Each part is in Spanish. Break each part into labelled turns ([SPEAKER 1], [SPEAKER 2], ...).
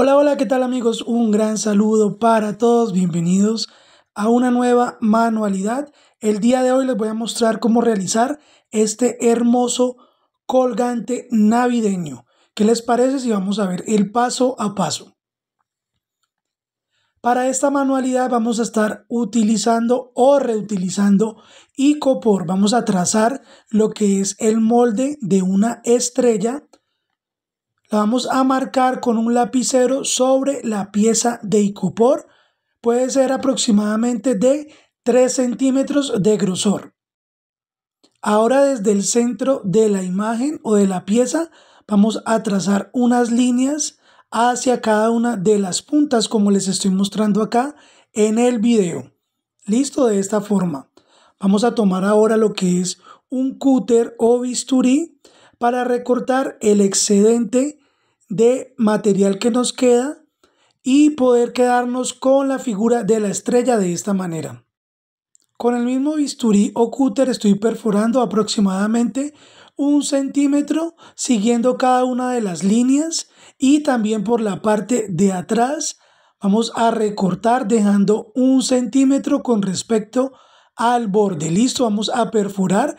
[SPEAKER 1] Hola, hola, ¿qué tal amigos? Un gran saludo para todos, bienvenidos a una nueva manualidad. El día de hoy les voy a mostrar cómo realizar este hermoso colgante navideño. ¿Qué les parece si vamos a ver el paso a paso? Para esta manualidad vamos a estar utilizando o reutilizando icopor. Vamos a trazar lo que es el molde de una estrella la vamos a marcar con un lapicero sobre la pieza de icopor. Puede ser aproximadamente de 3 centímetros de grosor. Ahora desde el centro de la imagen o de la pieza vamos a trazar unas líneas hacia cada una de las puntas como les estoy mostrando acá en el video. Listo de esta forma. Vamos a tomar ahora lo que es un cúter o bisturí para recortar el excedente de material que nos queda y poder quedarnos con la figura de la estrella de esta manera. Con el mismo bisturí o cúter estoy perforando aproximadamente un centímetro siguiendo cada una de las líneas y también por la parte de atrás vamos a recortar dejando un centímetro con respecto al borde. Listo, vamos a perforar.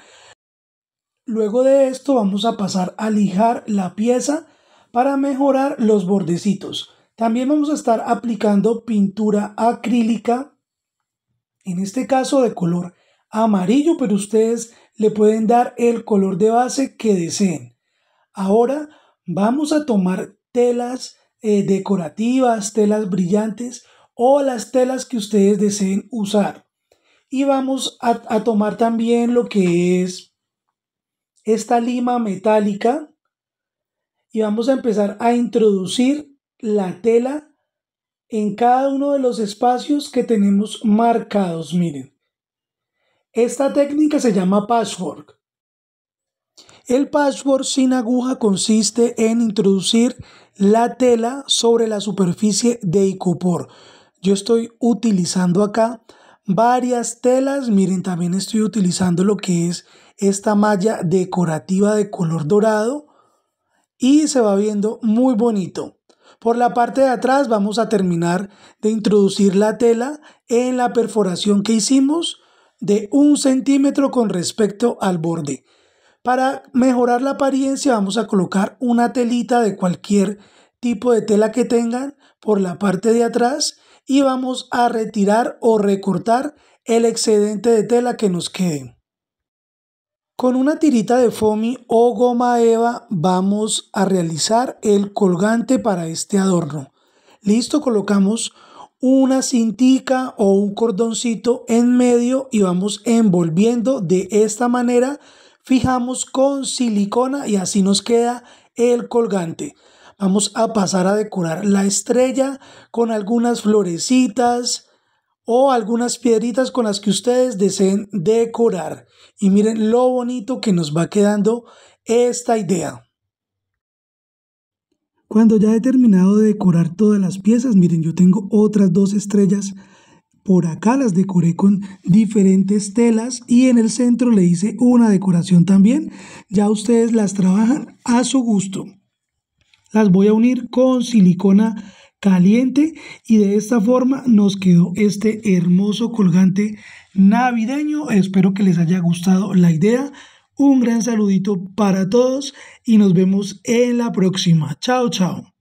[SPEAKER 1] Luego de esto vamos a pasar a lijar la pieza para mejorar los bordecitos. También vamos a estar aplicando pintura acrílica, en este caso de color amarillo, pero ustedes le pueden dar el color de base que deseen. Ahora vamos a tomar telas eh, decorativas, telas brillantes o las telas que ustedes deseen usar. Y vamos a tomar también lo que es esta lima metálica y vamos a empezar a introducir la tela en cada uno de los espacios que tenemos marcados. Miren, esta técnica se llama patchwork. El patchwork sin aguja consiste en introducir la tela sobre la superficie de icopor. Yo estoy utilizando acá varias telas. Miren, también estoy utilizando lo que es esta malla decorativa de color dorado y se va viendo muy bonito. Por la parte de atrás vamos a terminar de introducir la tela en la perforación que hicimos de un centímetro con respecto al borde. Para mejorar la apariencia vamos a colocar una telita de cualquier tipo de tela que tengan por la parte de atrás y vamos a retirar o recortar el excedente de tela que nos quede. Con una tirita de foamy o goma eva vamos a realizar el colgante para este adorno. Listo, colocamos una cintica o un cordoncito en medio y vamos envolviendo de esta manera. Fijamos con silicona y así nos queda el colgante. Vamos a pasar a decorar la estrella con algunas florecitas, o algunas piedritas con las que ustedes deseen decorar. Y miren lo bonito que nos va quedando esta idea. Cuando ya he terminado de decorar todas las piezas, miren, yo tengo otras dos estrellas. Por acá las decoré con diferentes telas y en el centro le hice una decoración también. Ya ustedes las trabajan a su gusto. Las voy a unir con silicona caliente y de esta forma nos quedó este hermoso colgante navideño. Espero que les haya gustado la idea. Un gran saludito para todos y nos vemos en la próxima. Chao, chao.